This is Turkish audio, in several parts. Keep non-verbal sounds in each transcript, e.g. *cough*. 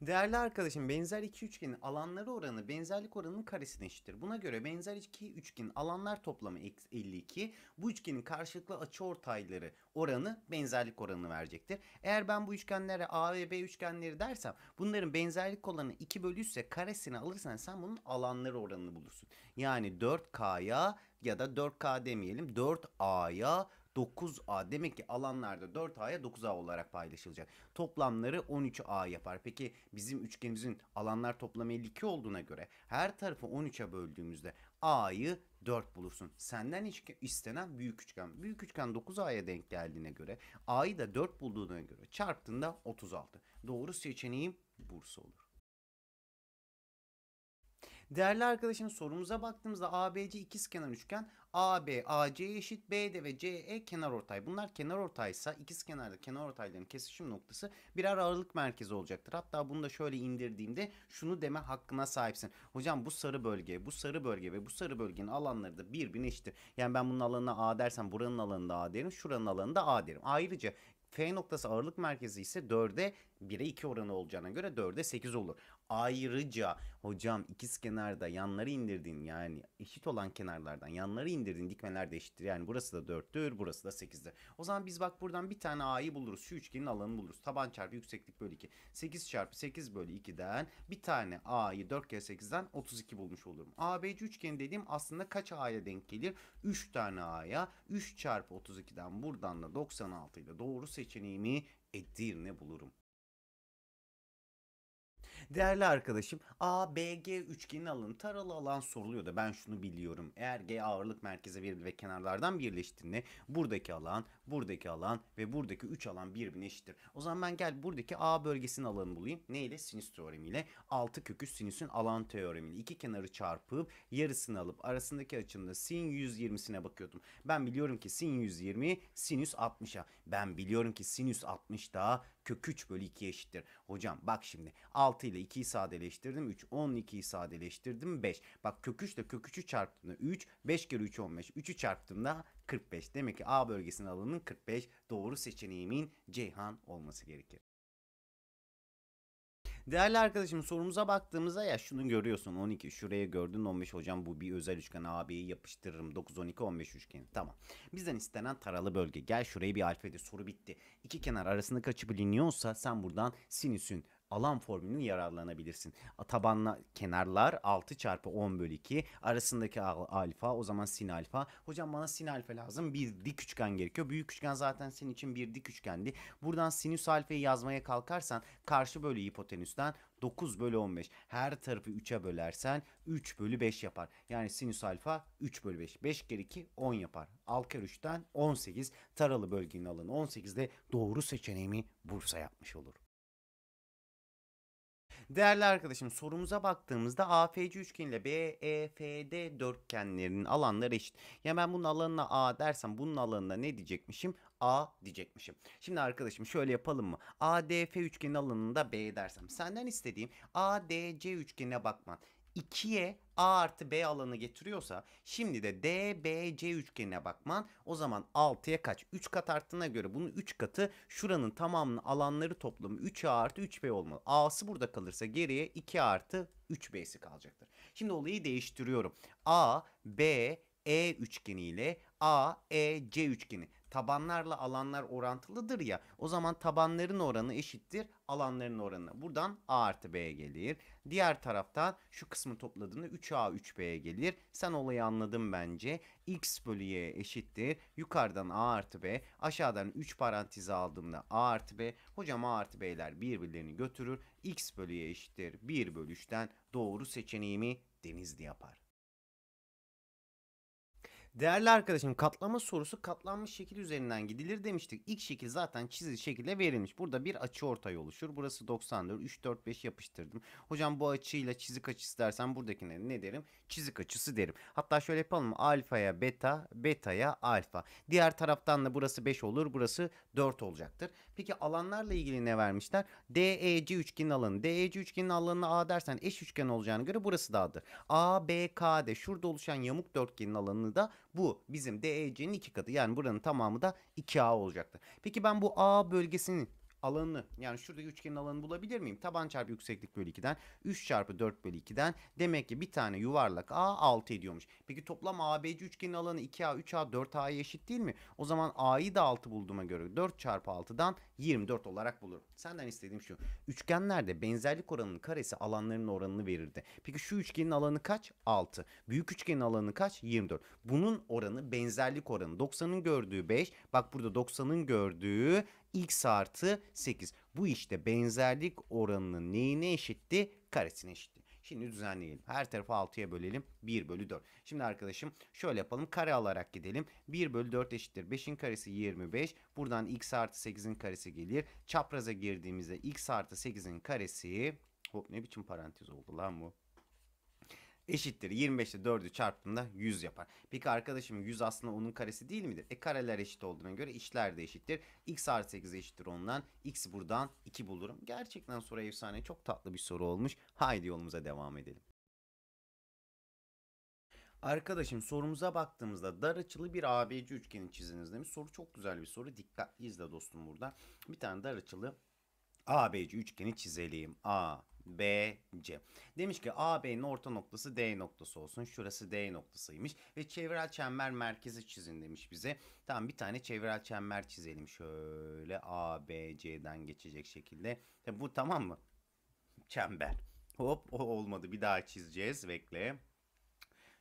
Değerli arkadaşım benzer iki üçgenin alanları oranı benzerlik oranının karesine eşittir. Buna göre benzer iki üçgenin alanlar toplamı 52. Bu üçgenin karşılıklı açı ortayları oranı benzerlik oranını verecektir. Eğer ben bu üçgenlere A ve B üçgenleri dersem bunların benzerlik olanı 2 bölü 3 ise karesini alırsan sen bunun alanları oranını bulursun. Yani 4K'ya ya da 4K demeyelim 4A'ya 9A. Demek ki alanlarda 4A'ya 9A olarak paylaşılacak. Toplamları 13A yapar. Peki bizim üçgenimizin alanlar toplamı 52 olduğuna göre her tarafı 13'e böldüğümüzde A'yı 4 bulursun. Senden hiç istenen büyük üçgen. Büyük üçgen 9A'ya denk geldiğine göre A'yı da 4 bulduğuna göre çarptığında 36. Doğru seçeneğim Bursa olur. Değerli arkadaşım sorumuza baktığımızda ABC ikiz kenar üçgen AB AC eşit BD ve CE kenar ortay. Bunlar kenar ortaysa ikiz kenarda kenar ortayların kesişim noktası birer ağırlık merkezi olacaktır. Hatta bunu da şöyle indirdiğimde şunu deme hakkına sahipsin. Hocam bu sarı bölge, bu sarı bölge ve bu sarı bölgenin alanları da birbirine eşittir. Yani ben bunun alanına A dersem buranın alanında A derim, şuranın alanında A derim. Ayrıca F noktası ağırlık merkezi ise 4'e 1'e 2 oranı olacağına göre 4'e 8 olur. Ayrıca hocam ikiz kenarda yanları indirdin yani eşit olan kenarlardan yanları indirdin dikmeler de eşittir. Yani burası da 4'tür burası da 8'dir. O zaman biz bak buradan bir tane A'yı buluruz. Şu üçgenin alanını buluruz. Taban çarpı yükseklik bölü 2. 8 çarpı 8 bölü 2'den bir tane A'yı 4 kere 8'den 32 bulmuş olurum. ABC üçgeni dediğim aslında kaç A'ya denk gelir? 3 tane A'ya 3 çarpı 32'den buradan da 96 ile doğru seçeneğimi Edirne bulurum. Değerli arkadaşım ABG üçgenin alanı taralı alan soruluyor da ben şunu biliyorum. Eğer G ağırlık merkeze bir ve kenarlardan birleştiğinde buradaki alan, buradaki alan ve buradaki üç alan birbirine eşittir. O zaman ben gel buradaki A bölgesinin alanını bulayım. Neyle? Sinüs teoremiyle. 6 kökü sinüsün alan teoremiyle. iki kenarı çarpıp yarısını alıp arasındaki açımda sin 120'sine bakıyordum. Ben biliyorum ki sin 120 sinüs 60'a. Ben biliyorum ki sinüs 60 da kök 3 bölü 2 eşittir. Hocam bak şimdi 6 ile 2'yi sadeleştirdim 3. 12'yi sadeleştirdim 5. Bak kök 3 ile kök 3'ü çarptığında 3. 5 kere 3 15. 3'ü çarptığımda 45. Demek ki A bölgesinin alanının 45. Doğru seçeneğimin Ceyhan olması gerekir. Değerli arkadaşım sorumuza baktığımızda ya şunu görüyorsun 12 şuraya gördün 15 hocam bu bir özel üçgen AB'yi yapıştırırım 9 12 15 üçgeni tamam. Bizden istenen taralı bölge gel şuraya bir alfa soru bitti. İki kenar arasında kaçı biliniyorsa sen buradan sinüsün alan formülünü yararlanabilirsin. Tabanla kenarlar 6 çarpı 10 bölü 2 arasındaki alfa o zaman sin alfa. Hocam bana sin alfa lazım. Bir dik üçgen gerekiyor. Büyük üçgen zaten senin için bir dik üçgendi. Buradan sinüs alfayı yazmaya kalkarsan karşı bölü hipotenüsten 9 bölü 15. Her tarafı 3'e bölersen 3 bölü 5 yapar. Yani sinüs alfa 3 bölü 5. 5 kere 2 10 yapar. Al kere 3'ten 18. Taralı bölgenin alanı 18'de doğru seçeneğimi Bursa yapmış olur. Değerli arkadaşım sorumuza baktığımızda AFC üçgeniyle BEFD dörtgenlerinin alanları eşit. Ya ben bunun alanına A dersem bunun alanına ne diyecekmişim? A diyecekmişim. Şimdi arkadaşım şöyle yapalım mı? ADF üçgenin alanında B dersem senden istediğim ADC üçgenine bakman. 2'ye A artı B alanı getiriyorsa şimdi de DBC üçgenine bakman o zaman 6'ya kaç? 3 kat arttığına göre bunun 3 katı şuranın tamamının alanları toplamı 3A artı 3B olmalı. A'sı burada kalırsa geriye 2 artı 3B'si kalacaktır. Şimdi olayı değiştiriyorum. A, B, E üçgeni ile A, E, C üçgeni tabanlarla alanlar orantılıdır ya. O zaman tabanların oranı eşittir alanların oranı. Buradan A artı B gelir. Diğer taraftan şu kısmı topladığında 3A 3B'ye gelir. Sen olayı anladın bence. X bölü Y eşittir. Yukarıdan A artı B. Aşağıdan 3 parantezi aldığımda A artı B. Hocam A artı B'ler birbirlerini götürür. X bölü Y eşittir. 1 bölü 3'ten doğru seçeneğimi Denizli yapar. Değerli arkadaşım katlama sorusu katlanmış şekil üzerinden gidilir demiştik. İlk şekil zaten çizili şekilde verilmiş. Burada bir açı ortay oluşur. Burası 94. 3, 4, 5 yapıştırdım. Hocam bu açıyla çizik açısı dersen buradakine ne derim? Çizik açısı derim. Hatta şöyle yapalım mı? Alfaya beta, betaya alfa. Diğer taraftan da burası 5 olur. Burası 4 olacaktır. Peki alanlarla ilgili ne vermişler? DEC üçgenin alanı. DEC üçgenin alanını A dersen eş üçgen olacağını göre burası da A'dır. ABK'de şurada oluşan yamuk dörtgenin alanını da bu bizim DEC'nin iki katı. Yani buranın tamamı da 2A olacaktır. Peki ben bu A bölgesinin alanını yani şuradaki üçgenin alanını bulabilir miyim? Taban çarpı yükseklik bölü 2'den 3 çarpı 4 bölü 2'den demek ki bir tane yuvarlak A 6 ediyormuş. Peki toplam ABC üçgenin alanı 2A 3A 4A'ya eşit değil mi? O zaman A'yı da 6 bulduğuma göre 4 çarpı 6'dan 24 olarak bulurum. Senden istediğim şu üçgenlerde benzerlik oranının karesi alanların oranını verirdi. Peki şu üçgenin alanı kaç? 6. Büyük üçgenin alanı kaç? 24. Bunun oranı benzerlik oranı. 90'ın gördüğü 5. Bak burada 90'ın gördüğü x artı 8. Bu işte benzerlik oranının neyine eşitti? Karesine eşitti. Şimdi düzenleyelim. Her tarafı 6'ya bölelim. 1 bölü 4. Şimdi arkadaşım şöyle yapalım. Kare alarak gidelim. 1 bölü 4 eşittir. 5'in karesi 25. Buradan x artı 8'in karesi gelir. Çapraza girdiğimizde x artı 8'in karesi... Hop ne biçim parantez oldu lan bu? eşittir. 25'te ile 4'ü çarptığımda 100 yapar. Peki arkadaşım 100 aslında onun karesi değil midir? E kareler eşit olduğuna göre işler de eşittir. X artı 8 eşittir ondan. X buradan 2 bulurum. Gerçekten soru efsane çok tatlı bir soru olmuş. Haydi yolumuza devam edelim. Arkadaşım sorumuza baktığımızda dar açılı bir ABC üçgeni çiziniz demiş. Soru çok güzel bir soru. Dikkatli izle dostum burada. Bir tane dar açılı ABC üçgeni çizelim. A, BC. Demiş ki AB'nin orta noktası D noktası olsun. Şurası D noktasıymış. Ve çevrel çember merkezi çizin demiş bize. Tamam bir tane çevrel çember çizelim. Şöyle ABC'den geçecek şekilde. Tabi bu tamam mı? Çember. Hop o olmadı. Bir daha çizeceğiz. Bekle.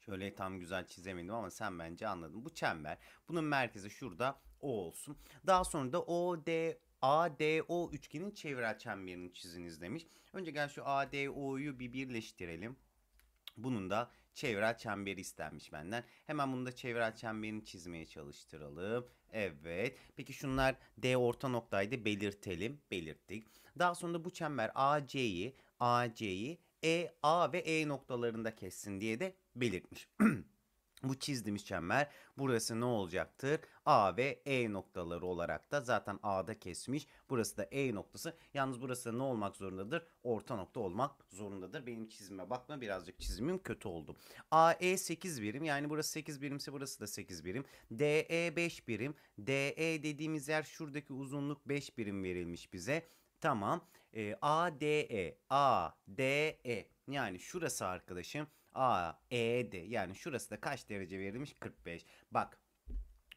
Şöyle tam güzel çizemedim ama sen bence anladın. Bu çember. Bunun merkezi şurada O olsun. Daha sonra da O D ADO üçgenin çevrel çemberini çiziniz demiş. Önce gel şu ADO'yu bir birleştirelim. Bunun da çevrel çemberi istenmiş benden. Hemen bunu da çevrel çemberini çizmeye çalıştıralım. Evet. Peki şunlar D orta noktaydı belirtelim. Belirttik. Daha sonra bu çember AC'yi, AC'yi E, A ve E noktalarında kessin diye de belirtmiş. *clears throat* bu çizdiğimiz çember burası ne olacaktır? A ve E noktaları olarak da zaten A'da kesmiş. Burası da E noktası. Yalnız burası da ne olmak zorundadır? Orta nokta olmak zorundadır. Benim çizime bakma birazcık çizimim kötü oldu. AE 8 birim yani burası 8 birimse burası da 8 birim. DE 5 birim. DE dediğimiz yer şuradaki uzunluk 5 birim verilmiş bize. Tamam. E, ADE. ADE yani şurası arkadaşım A, E de yani şurası da kaç derece verilmiş? 45. Bak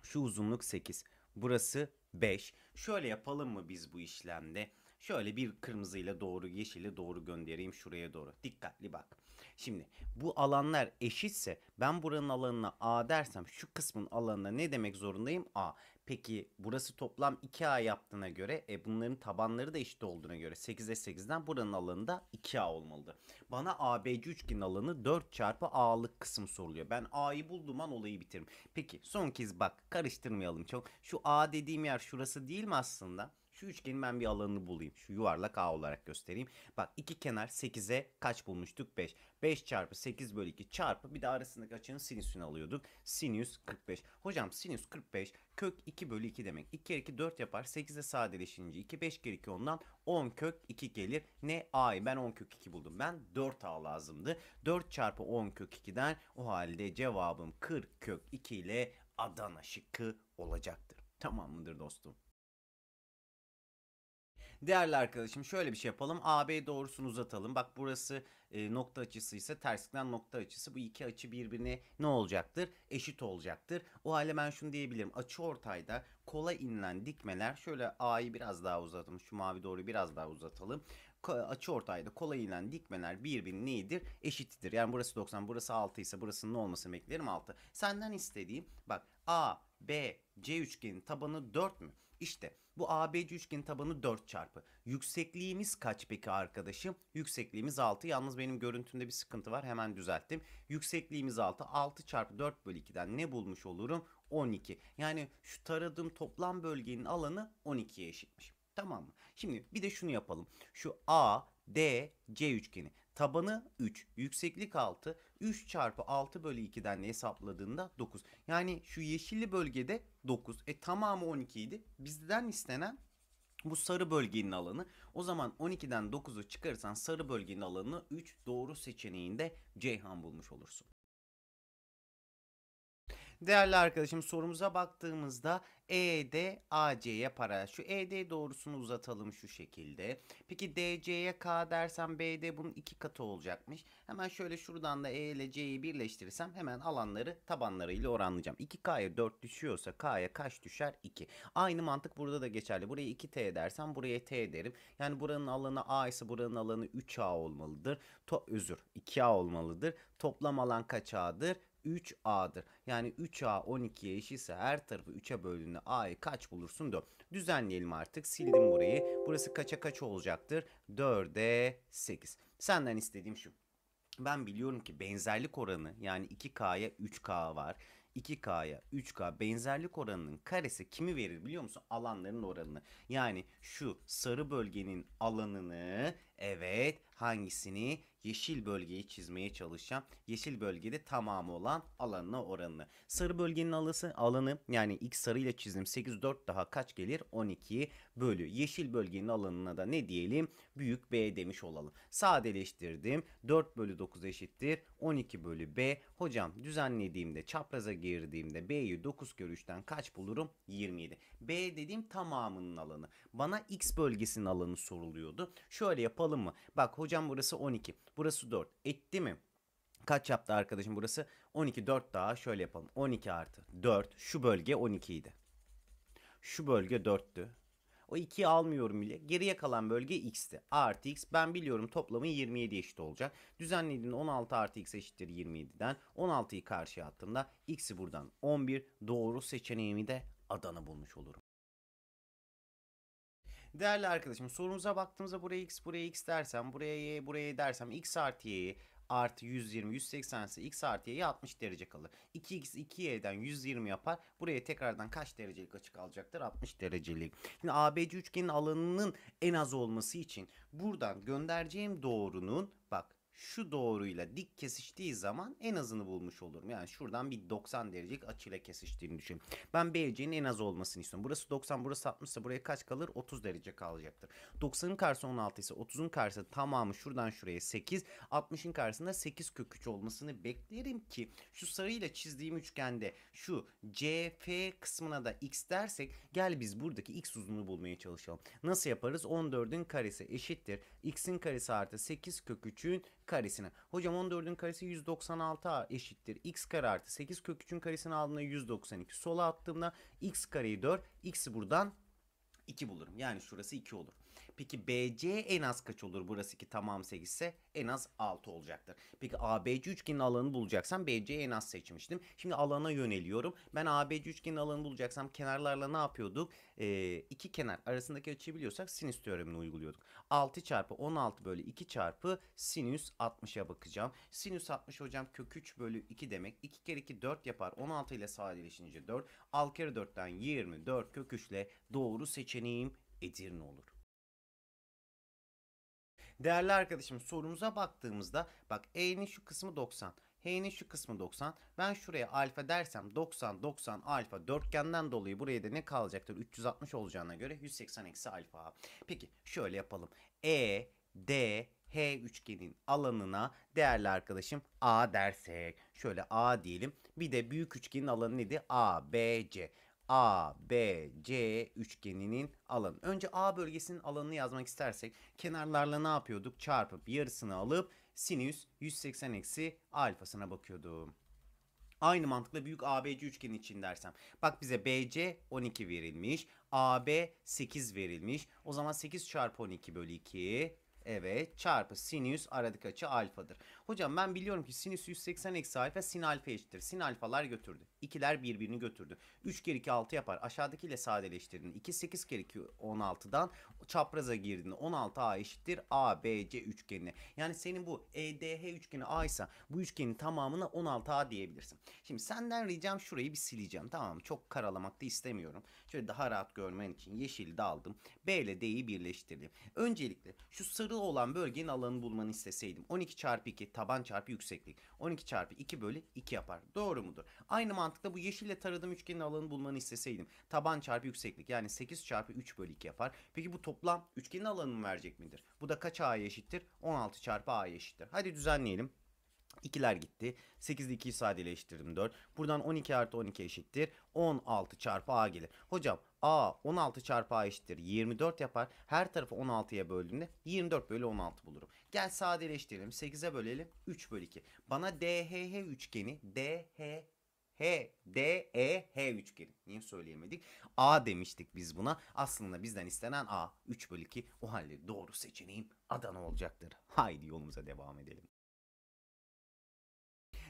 şu uzunluk 8. Burası 5. Şöyle yapalım mı biz bu işlemde? Şöyle bir kırmızıyla doğru yeşili doğru göndereyim şuraya doğru. Dikkatli bak. Şimdi bu alanlar eşitse ben buranın alanına A dersem şu kısmın alanına ne demek zorundayım? A. Peki burası toplam 2A yaptığına göre e, bunların tabanları da eşit olduğuna göre 8'e 8'den buranın alanı da 2A olmalıdır. Bana ABC üçgen alanı 4 çarpı A'lık kısım soruluyor. Ben A'yı buldum, an olayı bitiririm. Peki son kez bak karıştırmayalım çok. Şu A dediğim yer şurası değil mi aslında? Şu üçgenin ben bir alanını bulayım. Şu yuvarlak A olarak göstereyim. Bak iki kenar 8'e kaç bulmuştuk? 5. 5 çarpı 8 bölü 2 çarpı bir de arasındaki açının sinüsünü alıyorduk. Sinüs 45. Hocam sinüs 45 kök 2 bölü 2 demek. 2 kere 2 4 yapar. 8'e sadeleşince 2 5 kere 2 ondan 10 kök 2 gelir. Ne A'yı ben 10 kök 2 buldum. Ben 4 A lazımdı. 4 çarpı 10 kök 2'den o halde cevabım 40 kök 2 ile Adana şıkkı olacaktır. Tamam mıdır dostum? Değerli arkadaşım şöyle bir şey yapalım. AB doğrusunu uzatalım. Bak burası e, nokta açısı ise tersinden nokta açısı. Bu iki açı birbirine ne olacaktır? Eşit olacaktır. O halde ben şunu diyebilirim. Açı ortayda kola inilen dikmeler şöyle A'yı biraz daha uzatalım. Şu mavi doğruyu biraz daha uzatalım açı ortayda kolay inen dikmeler birbirine neydir? Eşittir. Yani burası 90, burası 6 ise burasının ne olmasını beklerim 6. Senden istediğim bak A, B, C üçgenin tabanı 4 mü? İşte bu ABC üçgen tabanı 4 çarpı. Yüksekliğimiz kaç peki arkadaşım? Yüksekliğimiz 6. Yalnız benim görüntümde bir sıkıntı var. Hemen düzelttim. Yüksekliğimiz 6. 6 çarpı 4 bölü 2'den ne bulmuş olurum? 12. Yani şu taradığım toplam bölgenin alanı 12'ye eşitmiş. Tamam mı? Şimdi bir de şunu yapalım. Şu A, D, C üçgeni. Tabanı 3, yükseklik 6, 3 çarpı 6 bölü 2'den hesapladığında 9. Yani şu yeşilli bölgede 9. E tamamı 12 idi. Bizden istenen bu sarı bölgenin alanı. O zaman 12'den 9'u çıkarırsan sarı bölgenin alanını 3 doğru seçeneğinde Ceyhan bulmuş olursun. Değerli arkadaşım sorumuza baktığımızda ED AC'ye paralel. Şu ED doğrusunu uzatalım şu şekilde. Peki DC'ye K dersem BD bunun iki katı olacakmış. Hemen şöyle şuradan da E ile C'yi birleştirirsem hemen alanları tabanlarıyla oranlayacağım. 2K'ya 4 düşüyorsa K'ya kaç düşer? 2. Aynı mantık burada da geçerli. Buraya 2T dersem buraya T derim. Yani buranın alanı A ise buranın alanı 3A olmalıdır. To özür 2A olmalıdır. Toplam alan kaç A'dır? 3A'dır. Yani 3A 12'ye eşitse her tarafı 3'e böldüğünde A'yı kaç bulursun 4. Düzenleyelim artık. Sildim burayı. Burası kaça kaç olacaktır? 4'e 8. Senden istediğim şu. Ben biliyorum ki benzerlik oranı yani 2K'ya 3K var. 2K'ya 3K benzerlik oranının karesi kimi verir biliyor musun? Alanların oranını. Yani şu sarı bölgenin alanını evet hangisini yeşil bölgeyi çizmeye çalışacağım. Yeşil bölgede tamamı olan alanına oranını. Sarı bölgenin alısı, alanı yani x sarı ile çizdim 8 4 daha kaç gelir? 12 bölü. Yeşil bölgenin alanına da ne diyelim? Büyük B demiş olalım. Sadeleştirdim. 4 bölü 9 eşittir 12 bölü B. Hocam düzenlediğimde çapraza girdiğimde B'yi 9 kör kaç bulurum? 27. B dediğim tamamının alanı. Bana X bölgesinin alanı soruluyordu. Şöyle yapalım mı? Bak hocam burası 12. Burası 4. Etti mi? Kaç yaptı arkadaşım burası? 12. 4 daha şöyle yapalım. 12 artı 4. Şu bölge 12 idi. Şu bölge 4'tü. O 2'yi almıyorum bile. Geriye kalan bölge x'ti. artı x ben biliyorum toplamı 27 eşit olacak. Düzenlediğin 16 artı x eşittir 27'den. 16'yı karşıya attığımda x'i buradan 11. Doğru seçeneğimi de Adana bulmuş olurum. Değerli arkadaşım sorumuza baktığımızda buraya x buraya x dersem buraya y buraya y dersem x artı y'yi artı 120 180 ise x artı y'ye 60 derece kalır. 2x 2y'den 120 yapar. Buraya tekrardan kaç derecelik açı alacaktır? 60 derecelik. Şimdi ABC üçgenin alanının en az olması için buradan göndereceğim doğrunun bak şu doğruyla dik kesiştiği zaman en azını bulmuş olurum. Yani şuradan bir 90 derecelik açıyla kesiştiğini düşün. Ben BC'nin en az olmasını istiyorum. Burası 90, burası 60 ise buraya kaç kalır? 30 derece kalacaktır. 90'ın karşısı 16 ise 30'un karşısı tamamı şuradan şuraya 8, 60'ın karşısında 8 kök 3 olmasını beklerim ki şu sarıyla çizdiğim üçgende şu CF kısmına da x dersek gel biz buradaki x uzunluğu bulmaya çalışalım. Nasıl yaparız? 14'ün karesi eşittir. x'in karesi artı 8 kök 3'ün karesini. Hocam 14'ün karesi 196 eşittir. X kare artı 8 kök 3'ün karesini aldığımda 192. Sola attığımda x kareyi 4. X'i buradan 2 bulurum. Yani şurası 2 olur. Peki BC en az kaç olur? Burası ki tamam 8 ise en az 6 olacaktır. Peki ABC üçgenin alanını bulacaksam BC en az seçmiştim. Şimdi alana yöneliyorum. Ben ABC üçgenin alanını bulacaksam kenarlarla ne yapıyorduk? e, iki kenar arasındaki açıyı biliyorsak sinüs teoremini uyguluyorduk. 6 çarpı 16 bölü 2 çarpı sinüs 60'a bakacağım. Sinüs 60 hocam kök 3 bölü 2 demek. 2 kere 2 4 yapar. 16 ile sadeleşince 4. Al kere 4'ten 24 kök 3 ile doğru seçeneğim Edirne olur. Değerli arkadaşım sorumuza baktığımızda bak e'nin şu kısmı 90. H'nin şu kısmı 90. Ben şuraya alfa dersem 90 90 alfa dörtgenden dolayı buraya da ne kalacaktır? 360 olacağına göre 180 eksi alfa. Peki şöyle yapalım. E, D, H üçgenin alanına değerli arkadaşım A dersek. Şöyle A diyelim. Bir de büyük üçgenin alanı neydi? A, B, C. A, B, C üçgeninin alanı. Önce A bölgesinin alanını yazmak istersek kenarlarla ne yapıyorduk? Çarpıp yarısını alıp sinüs 180 eksi alfasına bakıyordum. Aynı mantıkla büyük ABC üçgeni için dersem. Bak bize BC 12 verilmiş. AB 8 verilmiş. O zaman 8 çarpı 12 bölü 2 Evet çarpı sinüs aradık açı alfadır. Hocam ben biliyorum ki sinüs 180 eksi alfa sin alfa eşittir. Sin alfalar götürdü. İkiler birbirini götürdü. 3 kere 2 6 yapar. Aşağıdakiyle sadeleştirdin. 2 8 kere 2 16'dan çapraza girdin. 16 a eşittir a b c üçgenine. Yani senin bu e d h üçgeni a ise bu üçgenin tamamına 16 a diyebilirsin. Şimdi senden ricam şurayı bir sileceğim. Tamam çok karalamak da istemiyorum. Şöyle daha rahat görmen için yeşili de aldım. B ile D'yi birleştirdim. Öncelikle şu sarı sıkıntılı olan bölgenin alanını bulmanı isteseydim. 12 çarpı 2 taban çarpı yükseklik. 12 çarpı 2 bölü 2 yapar. Doğru mudur? Aynı mantıkla bu yeşille taradığım üçgenin alanını bulmanı isteseydim. Taban çarpı yükseklik yani 8 çarpı 3 bölü 2 yapar. Peki bu toplam üçgenin alanını verecek midir? Bu da kaç a'ya eşittir? 16 çarpı a'ya eşittir. Hadi düzenleyelim. İkiler gitti. 8'de 2'yi sadeleştirdim 4. Buradan 12 artı 12 eşittir. 16 çarpı A gelir. Hocam A 16 çarpı A eşittir. 24 yapar. Her tarafı 16'ya böldüğümde 24 bölü 16 bulurum. Gel sadeleştirelim. 8'e bölelim. 3 bölü 2. Bana DHH üçgeni DHH H, D, E, H üçgeni. Niye söyleyemedik? A demiştik biz buna. Aslında bizden istenen A. 3 bölü 2. O halde doğru seçeneğim Adana olacaktır. Haydi yolumuza devam edelim.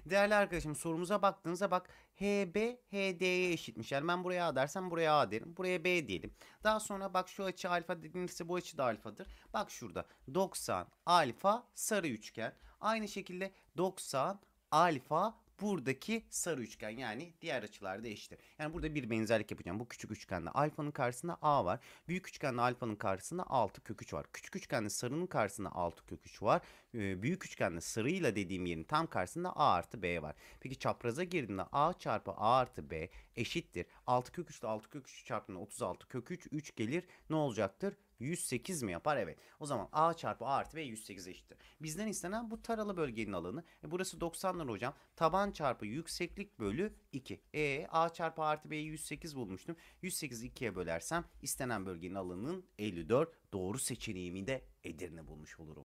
Değerli arkadaşım sorumuza baktığınızda bak HB HD'ye eşitmiş. Yani ben buraya A dersem buraya A derim. Buraya B diyelim. Daha sonra bak şu açı alfa dediğinizde bu açı da alfadır. Bak şurada 90 alfa sarı üçgen. Aynı şekilde 90 alfa buradaki sarı üçgen yani diğer açılarda eşittir. Yani burada bir benzerlik yapacağım. Bu küçük üçgende alfanın karşısında a var. Büyük üçgende alfanın karşısında 6 köküç var. Küçük üçgende sarının karşısında 6 köküç var. Ee, büyük üçgende sarıyla dediğim yerin tam karşısında a artı b var. Peki çapraza girdiğinde a çarpı a artı b eşittir. 6 köküçle 6 köküç çarptığında 36 köküç 3 gelir. Ne olacaktır? 108 mi yapar? Evet. O zaman A çarpı A artı B 108 eşittir. Bizden istenen bu taralı bölgenin alanı. E burası 90 lira hocam. Taban çarpı yükseklik bölü 2. E A çarpı A artı b 108 bulmuştum. 108 2'ye bölersem istenen bölgenin alanının 54. Doğru seçeneğimi de Edirne bulmuş olurum.